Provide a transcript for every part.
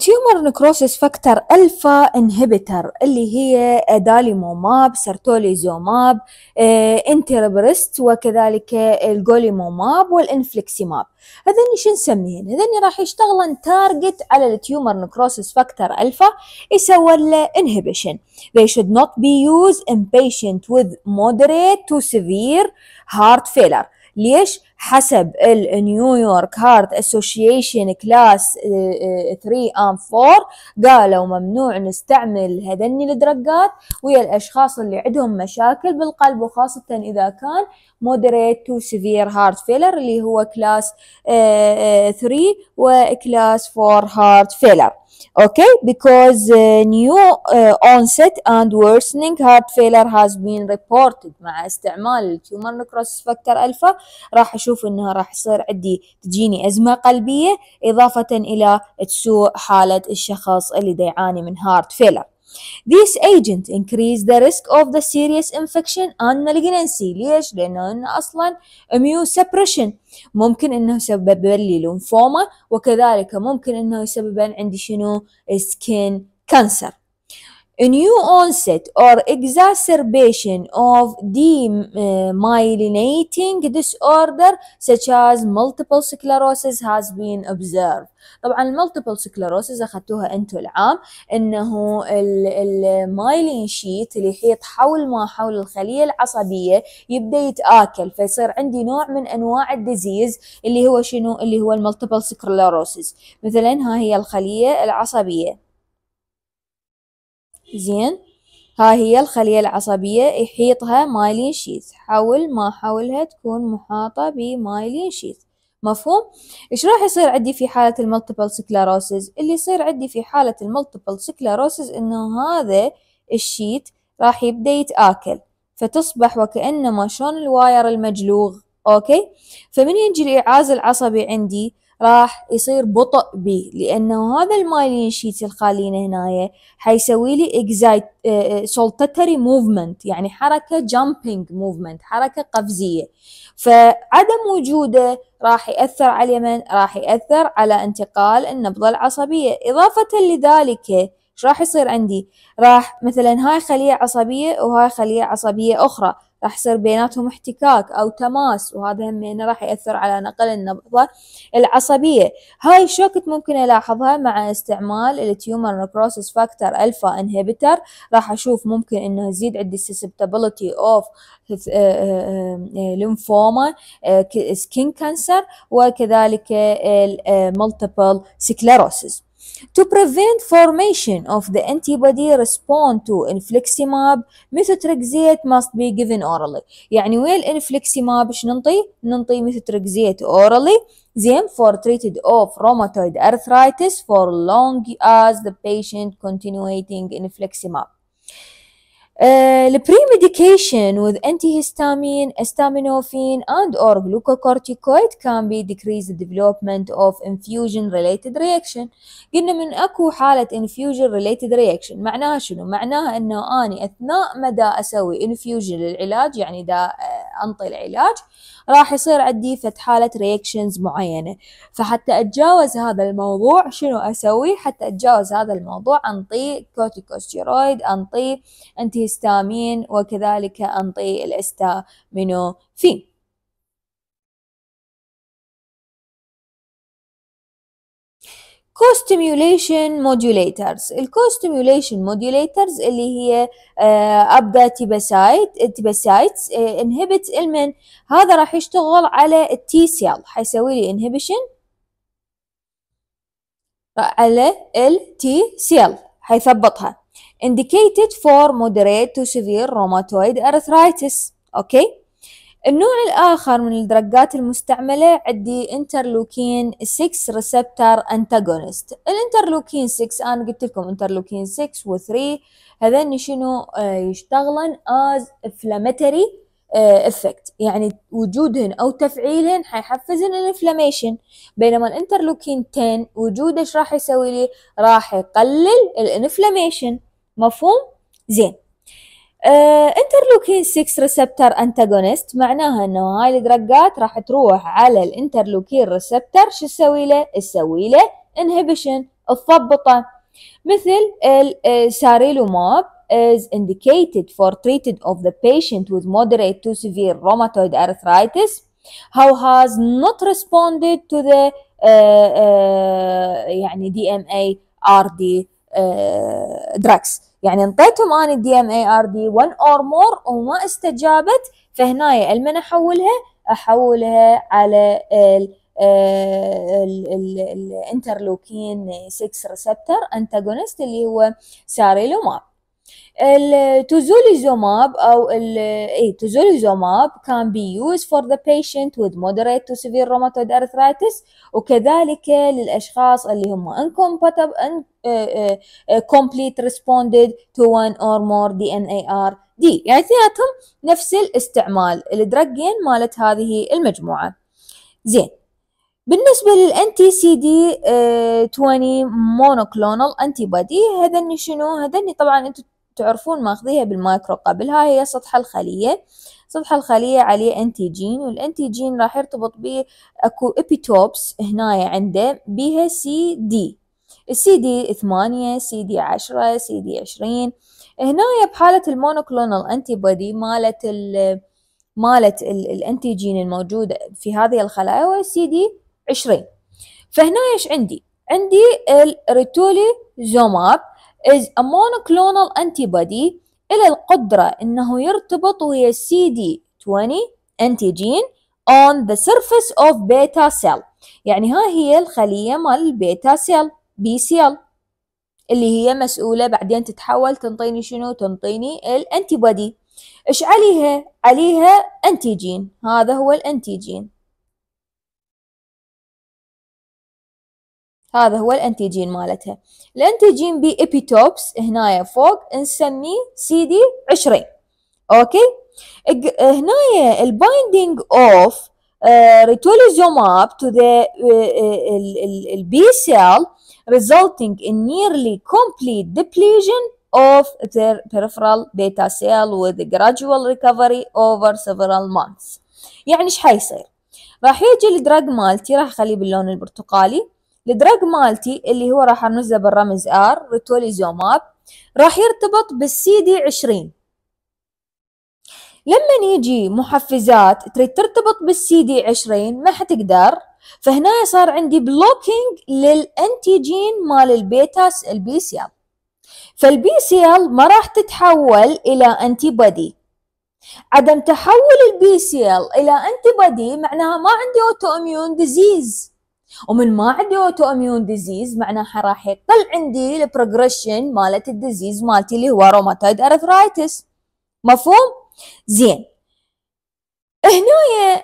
تيومر نكروسيس فاكتور الفا انهبيتر اللي هي داليموماب سرتوليزوماب انتربرست وكذلك الجوليموماب والانفلكسيماب هذين شو نسميهن هذين راح يشتغلن تارجت على التيومر نكروسيس فاكتور الفا يسوى له انهبيشن they should not be used in patient with moderate to severe heart failure ليش حسب النيويورك هارت اسوشيشن كلاس 3 ام 4 قالوا ممنوع نستعمل هذني الدرجات ويا الاشخاص اللي عندهم مشاكل بالقلب وخاصه اذا كان مودريت تو سيفير هارت فيلر اللي هو كلاس 3 وكلاس 4 هارت فيلر okay because uh, new uh, onset and worsening heart failure has been reported مع استعمال tumor necrosis factor alpha راح اشوف انها راح يصير عندي تجيني ازمه قلبيه اضافه الى تسوء حاله الشخص اللي دا يعاني من heart failure. These agents increase the risk of the serious infection and malignancy ليش؟ لأنه إن أصلا immunosuppression ممكن إنه يسبب لي لينفوما وكذلك ممكن إنه يسبب عندي شنو؟ skin cancer A new onset or exacerbation of demyelinating disorder such as multiple sclerosis has been observed. طبعا المالتيبل سكلروسز اخذتوها انتم العام انه المايلين شيت اللي يحيط حول ما حول الخليه العصبيه يبدا يتاكل فيصير عندي نوع من انواع الديزيز اللي هو شنو اللي هو المالتيبل سكلروسز مثلا ها هي الخليه العصبيه زين ها هي الخلية العصبية يحيطها مايلين شيث حول ما حولها تكون محاطة بمايلين شيث مفهوم؟ ايش راح يصير عندي في حالة المالتيبل سكلاروسز؟ اللي يصير عندي في حالة المالتيبل سكلاروسز انه هذا الشيت راح يبدأ يتآكل فتصبح وكأنما شلون الواير المجلوغ اوكي؟ فمن يجي الإعاز العصبي عندي؟ راح يصير بطء بي لانه هذا المايلين شيت الخالين هنايا حيسوي لي اكزايت سولتاتري موفمنت يعني حركه جامبينج موفمنت حركه قفزيه فعدم وجوده راح ياثر على اليمن راح ياثر على انتقال النبضه العصبيه اضافه لذلك راح يصير عندي راح مثلا هاي خليه عصبيه وهاي خليه عصبيه اخرى راح يصير بيناتهم احتكاك أو تماس وهذا هم راح يأثر على نقل النبضة العصبية هاي الشوكة ممكن ألاحظها مع استعمال التيومر نكروسس فاكتور ألفا انهبيتر راح أشوف ممكن أنه يزيد عندي susceptibility of ليمفوما سكين كانسر وكذلك آه، multiple سكليروسيس To prevent formation of the antibody response to infliximab, methotrexate must be given orally. يعني ويل infliximab ايش ننطي؟ ننطي methotrexate orally then for treated of rheumatoid arthritis for long as the patient continuing infliximab. البري آه، ميديكيشن وذ انتي هيستامين استامينوفين اند اور جلوكوكورتيكويد كان بي ديكريز ديفلوبمنت اوف انفيوجن ريليتد رياكشن قلنا من اكو حاله انفيوجن ريليتد رياكشن معناها شنو معناها انه اني اثناء ما دا اسوي انفيوجن للعلاج يعني دا آه، انطي العلاج راح يصير عندي فت حالة رياكشنز معينة فحتى أتجاوز هذا الموضوع شنو أسوي حتى أتجاوز هذا الموضوع أنطي كورتيكوستيرويد أنطي أنتي هستامين وكذلك أنطي الأستامينوفين modulators موديوليترز الكوستيميوليشن modulators اللي هي آه، ابدا تيباسايت تيباسايتس انهبت المن هذا راح يشتغل على التي سيل حيسوي لي انهبيشن على التي سيل حيثبطها indicated for moderate to severe rheumatoid arthritis اوكي okay. النوع الآخر من الدرجات المستعملة عندي انترلوكين 6 ريسبتر انتاغونست الانترلوكين 6 أنا قلت لكم انترلوكين 6 و 3 هذين شنو آه، يشتغلن as inflammatory آه، effect يعني وجودهن او تفعيلهن حيحفزن الانفلاميشن بينما الانترلوكين 10 وجوده ايش راح يسوي لي راح يقلل الانفلاميشن مفهوم زين آه، انترلوكين 6 ريسبتر انتاجونست معناها انه هاي الدرجات راح تروح على الانترلوكين ريسبتر شو تسوي له؟ تسوي له انهبيشن تضبطه مثل الساريلوماب آه، is indicated for treated of the patient with moderate to severe rheumatoid arthritis who has not responded to the uh, uh, يعني DMA RD دراكس آه، يعني انطيتهم انا الدي ام اي ار دي 1 اور مور وما استجابت فهنا المن احولها احولها على الانترلوكين 6 ريسبتر انتاجونست اللي هو ساريلوماب التوزوليزوماب او ال اي توزوليزوماب كان بي يوز فور ذا بيشنت with moderate to severe rheumatoid arthritis وكذلك للاشخاص اللي هم انكومباتبل إيه، إيه، إيه، complete responded to one or more مور دي يعني اثنيناتهم نفس الاستعمال الدرجين مالت هذه المجموعه زين بالنسبة للانتي سي دي 20 مونوكلونال انتي بادي هذني شنو هذني طبعا انتم تعرفون ماخذيها بالمايكرو قبل هاي هي سطح الخلية سطح الخلية عليه انتيجين والانتيجين راح يرتبط به اكو ابيتوبس هنايا عنده بيها سي دي السي دي ثمانية سي دي عشرة سي دي عشرين هنايا بحالة المونوكلونال انتي بودي مالت ال مالت الانتيجين الموجودة في هذه الخلايا هو سي دي عشرين فهنا ايش عندي؟ عندي الريتولي زوماب is a monoclonal antibody إلى القدرة إنه يرتبط ويا CD20 antigen on the surface of beta cell يعني ها هي الخلية مال البيتا سيل بي سيل اللي هي مسؤولة بعدين تتحول تنطيني شنو تنطيني الانتيبادي ايش عليها عليها انتيجين هذا هو الانتيجين هذا هو الانتيجين مالتها الانتيجين بي بإبيتوبس هنايا فوق نسميه سي دي 20 اوكي هنايا البايندينج اوف ريتولوزوماب to the آه، آه، البي B cell resulting in nearly complete depletion of their peripheral beta cell with gradual recovery over several months يعني ايش حيصير راح يجي الدراج مالتي راح اخليه باللون البرتقالي الدراج مالتي اللي هو راح انزله بالرمز ار ريتوليزوماب راح يرتبط بالسي دي 20 لما يجي محفزات تريد ترتبط بالسي دي 20 ما حتقدر فهنا صار عندي بلوكينج للانتيجين مال البيتا البي سي ال فالبي سي ال ما راح تتحول الى انتي بودي عدم تحول البي سي ال الى انتي بودي معناها ما عندي اوتو اميون ديزيز ومن ما عندي اوتو اميون ديزيز معناها راح يقل عندي البروجريشن مالت الديزيز مالتي اللي هو روماتويد ارثرايتس مفهوم زين هنا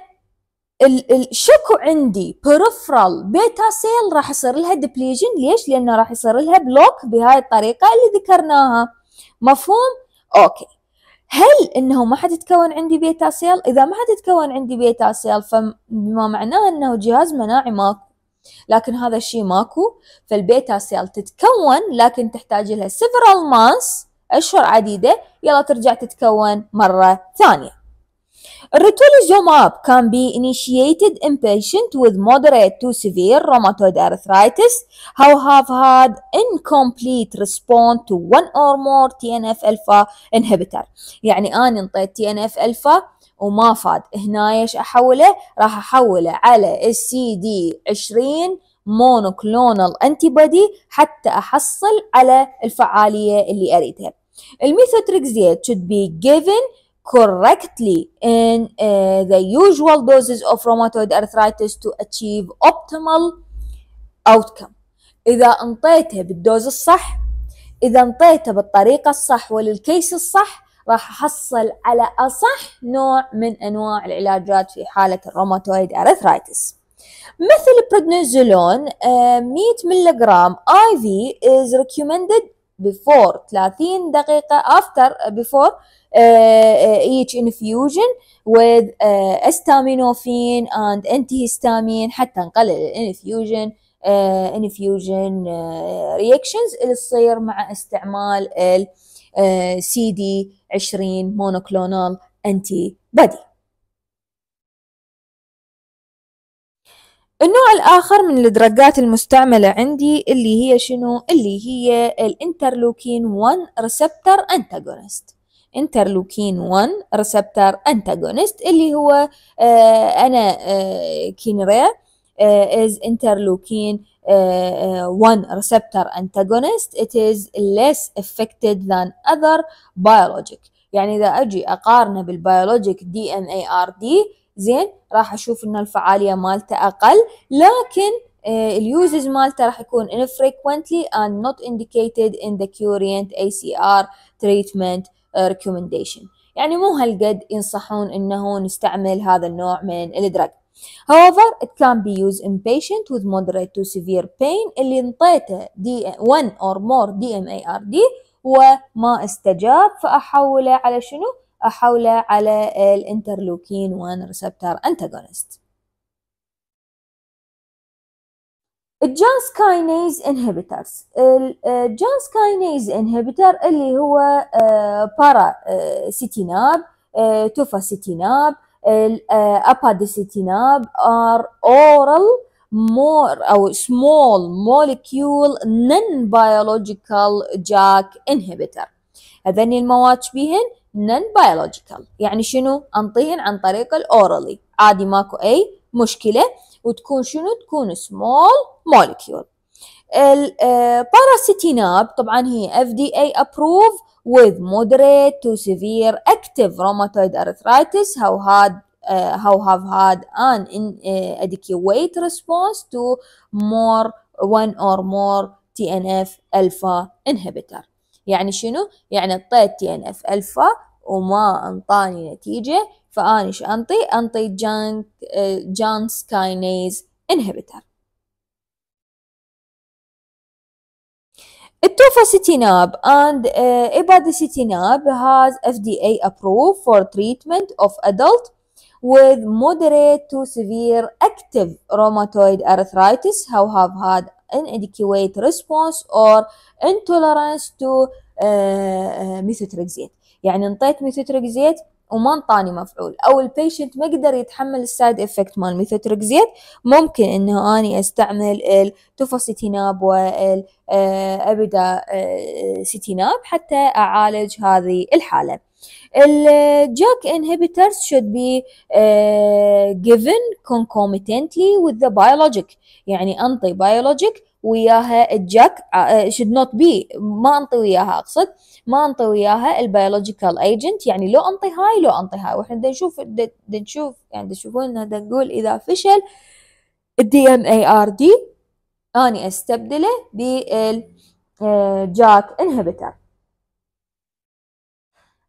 الشكو عندي بيرفرال بيتا سيل راح يصير لها ديبليجن ليش لانه راح يصير لها بلوك بهاي الطريقه اللي ذكرناها مفهوم اوكي هل انه ما حتتكون عندي بيتا سيل اذا ما حتتكون عندي بيتا سيل فما معناه انه جهاز مناعي ماكو لكن هذا الشيء ماكو فالبيتا سيل تتكون لكن تحتاج لها several months أشهر عديدة يلا ترجع تتكون مرة ثانية Rituximab can be initiated in patients with moderate to severe rheumatoid arthritis who have had incomplete response to one or more TNF-alpha inhibitor. يعني أنا انطيت TNF-alpha وما فاد هنا ايش احوله راح احوله على السي دي 20 مونوكلونال انتي حتى احصل على الفعاليه اللي اريدها الميثوتريكزيت should be given correctly in uh, the usual doses of rheumatoid arthritis to achieve optimal outcome إذا انطيته بالدوز الصح إذا انطيته بالطريقة الصح وللكيس الصح راح أحصل على أصح نوع من أنواع العلاجات في حالة الروماتويد أرثرايتس مثل بريدنيزولون آه، 100 ملغرام IV is recommended before 30 دقيقة after uh, before uh, uh, each infusion with uh, and antihistamine حتى نقلل الانفيوجن انفيوجن uh, ريكشنز اللي تصير مع استعمال ال سي دي 20 مونوكلونال انتي بادي النوع الآخر من الدرجات المستعملة عندي اللي هي شنو؟ اللي هي الانترلوكين 1 ريسبتر انتاجونست انترلوكين 1 ريسبتر انتاجونست اللي هو آه أنا آه كينرير از آه، is interleukin uh, uh, 1 receptor antagonist it is less affected than other biologic يعني إذا أجي أقارنه بالبيولوجيك دي ان اي ار دي زين راح اشوف ان الفعاليه مالته اقل لكن اليوزز مالته راح يكون infrequently and not indicated in the current ACR treatment recommendation يعني مو هالقد ينصحون انه نستعمل هذا النوع من الدرج However, it can be used in patients with moderate to severe pain اللي انطيته دي or more DMARD وما استجاب فأحوله على شنو؟ حوله على الانترلوكين 1 ريسبتر انتاغونست الجانس كاينيز انهبيترز الجانس آه، كاينيز انهبيتر اللي هو بارا سيتيناب توفا سيتيناب الابادي سيتيناب ار اورال مور او سمول مولكيول نن بايولوجيكال جاك انهبيتر هذني المواد بهن نون بايولوجيكال يعني شنو انطيهن عن طريق الاورالي عادي ماكو اي مشكله وتكون شنو تكون سمول مولكيول الباراسيتيناب طبعا هي FDA approved with moderate to severe active rheumatoid arthritis how had uh, how have had an inadequate response to more one or more TNF alpha inhibitor يعني شنو؟ يعني انطيت تي ان اف الفا وما انطاني نتيجة فانيش انطي انطي جانك جانس كاينيز انهبيتر التوفاسيتيناب and uh, has FDA approved for treatment of adult with moderate to severe active rheumatoid arthritis who have had inadequate response or intolerance to آه، آه، methotrexate يعني انطيت ميثوتريكزيت وما انطاني مفعول او البيشنت ما قدر يتحمل السايد افكت مال ميثوتريكزيت ممكن انه اني استعمل التوفاسيتيناب والابيدا سيتيناب حتى اعالج هذه الحاله الجاك inhibitors should be uh, given concomitantly with the biologic يعني انطي biologic وياها الجاك آه، آه، should not be ما انطي وياها اقصد ما انطي وياها البيولوجيكال ايجنت يعني لو انطي هاي لو انطي هاي واحنا نشوف نشوف يعني تشوفون نقول اذا فشل الدي ام اي ار دي اني استبدله بالجاك انهبيتر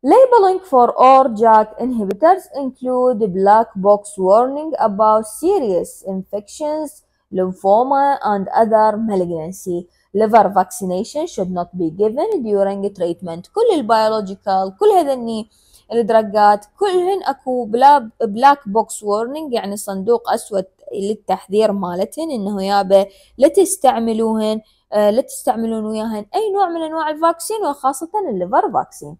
Labeling for all JAK inhibitors include black box warning about serious infections, lymphoma, and other malignancy. Liver vaccination should not be given during treatment. كل البيولوجيكال كل هذني الدرجات كلهن اكو بلاك بوكس وورنينج يعني صندوق اسود للتحذير مالتهن انه يابا لا تستعملوهن آه، لا تستعملون وياهن اي نوع من انواع الفاكسين وخاصه الليفر فاكسين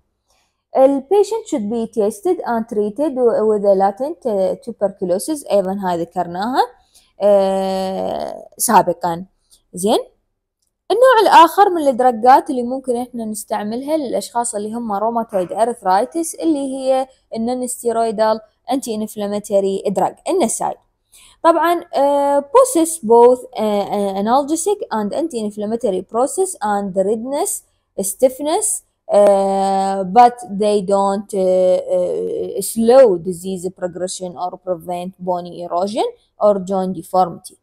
البيشنت should be tested and treated with a latent uh, tuberculosis أيضا هاي ذكرناها آه، سابقا زين النوع الآخر من الدرجات اللي ممكن إحنا نستعملها للأشخاص اللي هم روماتويد أرثرايتس اللي هي النون ستيرويدال أنتي إنفلاماتوري دراج النسايد طبعا بوسس آه، possess both اند آه، analgesic and anti-inflammatory process and redness stiffness uh, but they don't uh, uh, slow disease progression or prevent bony erosion or joint deformity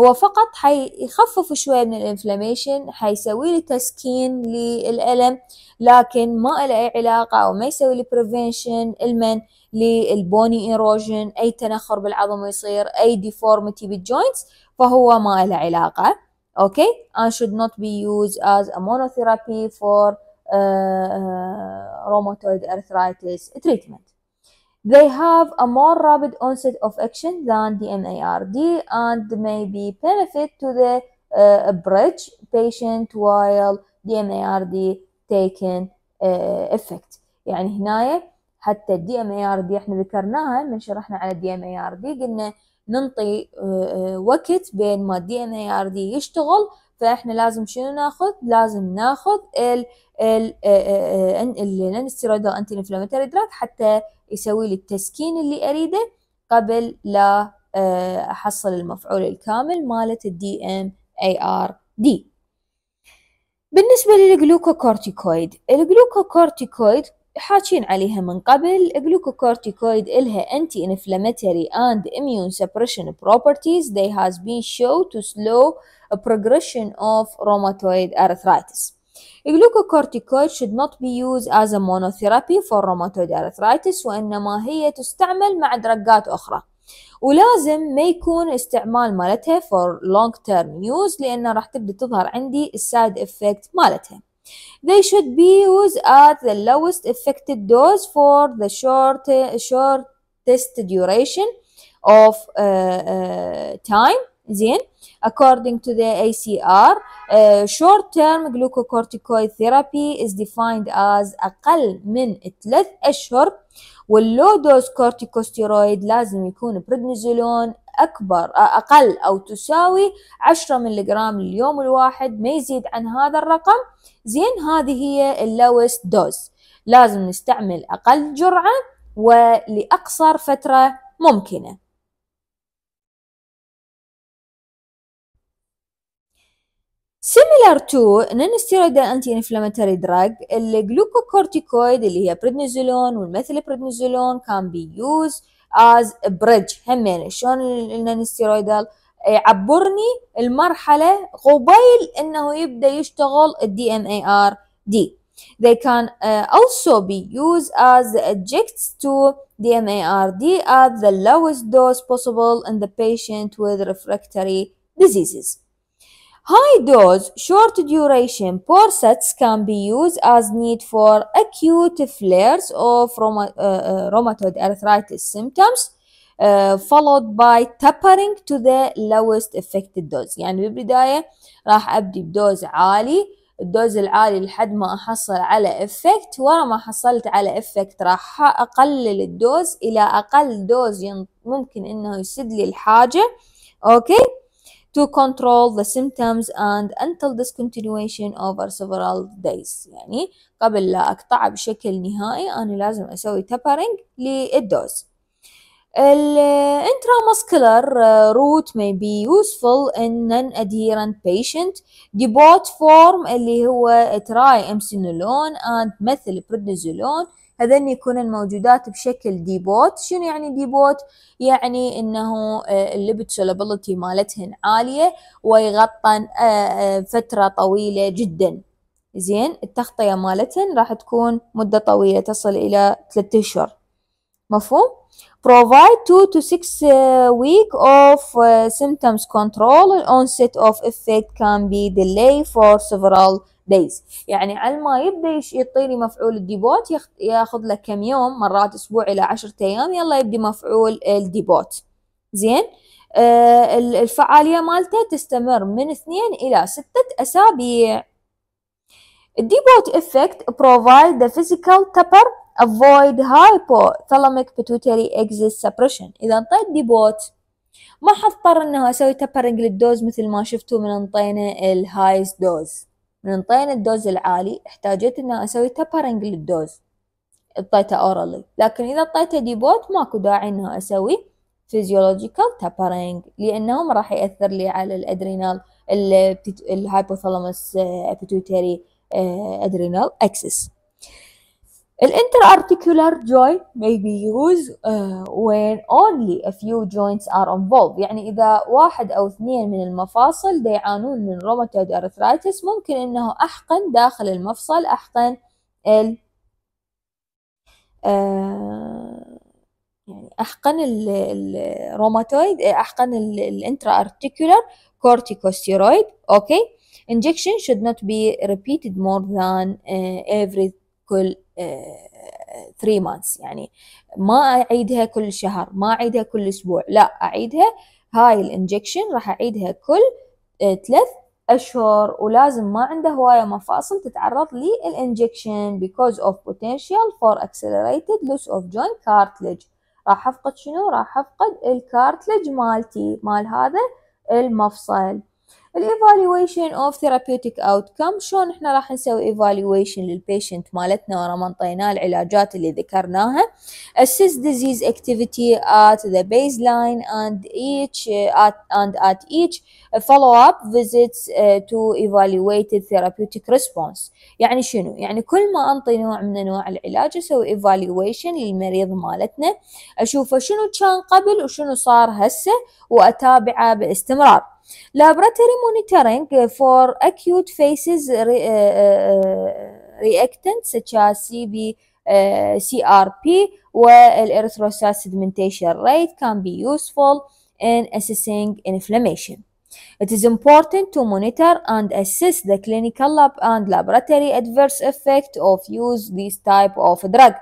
هو فقط حيخفف شوية من الانفلاميشن حيسوي لي تسكين للألم لكن ما له أي علاقة أو ما يسوي لي بريفنشن المن للبوني ايروجن أي تنخر بالعظم يصير أي ديفورمتي بالجوينتس فهو ما له علاقة أوكي okay? and should not be used as a monotherapy for rheumatoid arthritis treatment. They have a more rapid onset of action than DMARD and may be benefit to the uh, bridge patient while DMARD taken uh, effect. يعني هنا حتى ال DMARD احنا ذكرناها من شرحنا على ال DMARD قلنا ننطي وقت بين ما ال DMARD يشتغل فاحنا لازم شنو ناخذ لازم ناخذ ال ال آه، آه، آه، ال ستيرويدال انتي انفلاماتوري دراج حتى يسوي لي التسكين اللي اريده قبل لا احصل المفعول الكامل مالت الدي ام اي ار دي بالنسبة للجلوكوكورتيكويد الجلوكوكورتيكويد حاكين عليها من قبل الجلوكوكورتيكويد إلها انتي انفلاماتوري اند immune suppression properties they has been shown to slow progression of rheumatoid arthritis. Glucocorticoid should not be used as a monotherapy for rheumatoid arthritis وإنما هي تستعمل مع درجات أخرى ولازم ما يكون استعمال مالتها for long term use لأن راح تبدأ تظهر عندي side effect مالتها They should be used at the lowest effective dose for the short, shortest duration of uh, uh, time زين according to the ACR uh, short term glucocorticoid therapy is defined as أقل من ثلاث أشهر واللو دوز كورتيكوستيرويد لازم يكون بريدنيزولون أكبر أقل أو تساوي 10 ملغ اليوم الواحد ما يزيد عن هذا الرقم زين هذه هي اللوست دوز لازم نستعمل أقل جرعة ولأقصر فترة ممكنة similar to non-steroidal anti-inflammatory drug الجلوكوكورتيكويد اللي هي بريدنيزولون والمثل بريدنيزولون can be used as a bridge همين شلون ستيرويدال يعبرني المرحلة قبيل انه يبدا يشتغل الدي ام اي ار دي They can uh, also be used as adjuncts to DMARD at the lowest dose possible in the patient with refractory diseases. High-dose, short-duration corsets can be used as need for acute flares of rheuma uh, rheumatoid arthritis symptoms uh, followed by tapering to the lowest affected dose يعني بالبداية راح أبدي بدوز عالي الدوز العالي لحد ما أحصل على إفكت ورا ما حصلت على إفكت راح أقلل الدوز إلى أقل دوز ممكن إنه يسد لي الحاجة أوكي okay. to control the symptoms and until discontinuation over several days يعني قبل لا أقطعه بشكل نهائي أنا لازم أسوي تابرنج للدوز ال intramuscular route may be useful in non-adherent patient depot form اللي هو تراي امسينولون and methylprednisolone هذن يكون الموجودات بشكل ديبوت شنو يعني ديبوت يعني انه آه، الليبت سولابيلتي مالتهن عاليه ويغطن آه، آه، فتره طويله جدا زين التغطيه مالتهن راح تكون مده طويله تصل الى 3 اشهر مفهوم provide 2 to 6 uh, week of uh, symptoms control onset of effect can be delay for several days يعني على ما يبدا يعطيني مفعول الديبوت ياخذ له كم يوم مرات اسبوع الى 10 ايام يلا يبدي مفعول الديبوت زين آه الفعاليه مالته تستمر من 2 الى 6 اسابيع الديبوت effect provide the physical tapper avoid hypothalamic pituitary axis suppression اذا انطيت ديبوت ما حضطر انه اسوي تبرنج للدوز مثل ما شفتوا من انطينا الهايست دوز من انطينا الدوز العالي احتاجيت انه اسوي تبرنج للدوز اعطيته اورالي لكن اذا اعطيته ديبوت ماكو داعي انه اسوي فيزيولوجيكال تبرنج لانه ما راح ياثر لي على الادرينال الهايبوثالاموس بيتوتري ادرينال اكسس Interarticular joint may be used uh, when only a few joints are involved يعني إذا واحد أو اثنين من المفاصل يعانون من rheumatoid arthritis ممكن أنه أحقن داخل المفصل أحقن ال يعني أحقن الروماتويد أحقن الانترا articular corticosteroid أوكي okay. injection should not be repeated more than uh, every كل 3 آه، مانس يعني ما اعيدها كل شهر ما اعيدها كل اسبوع لا اعيدها هاي الانجكشن راح اعيدها كل آه، ثلاث اشهر ولازم ما عنده هوايه مفاصل تتعرض للانجكشن because of potential for accelerated loss of joint cartilage راح افقد شنو راح افقد الكارتلج مالتي مال هذا المفصل الايفالويشن اوف ثيرابيوتيك اوتكم شلون احنا راح نسوي ايفالويشن للبيشنت مالتنا ورا ما انطيناه العلاجات اللي ذكرناها assess disease activity at the baseline and each at and at each follow up visits uh, to evaluated therapeutic response يعني شنو يعني كل ما انطي نوع من انواع العلاج اسوي ايفالويشن للمريض مالتنا اشوفه شنو كان قبل وشنو صار هسه واتابعه باستمرار Laboratory monitoring for acute phases re uh, uh, reactants such as CB uh, CRP erythrocyte sedimentation rate can be useful in assessing inflammation. It is important to monitor and assess the clinical lab and laboratory adverse effect of use this type of drug.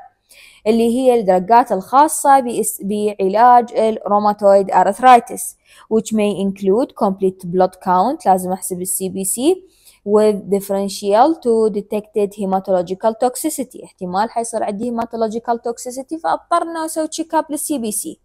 اللي هي الدرجات الخاصة بعلاج الروماتويد أرثرايتس which may include complete blood count لازم أحسب السي بي سي with differential to detected hematological toxicity احتمال حيصير عندي hematological toxicity فاضطر اسوي check up للسي بي سي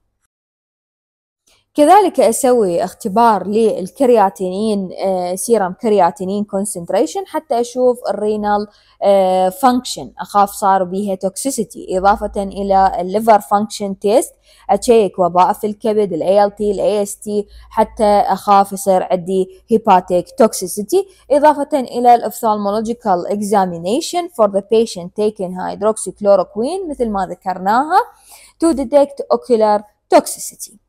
كذلك أسوي اختبار للكرياتينين آه، سيرم كرياتينين كونسنتريشن حتى أشوف الرينال آه، فانكشن أخاف صار بيها توكسيسيتي إضافة إلى الليفر فانكشن تيست أشيك وظائف في الكبد ال ALT الـ AST حتى أخاف يصير عندي هيباتيك توكسيسيتي إضافة إلى الأفثالمولوجيكال examination for the patient taking hydroxychloroquine مثل ما ذكرناها to detect ocular toxicity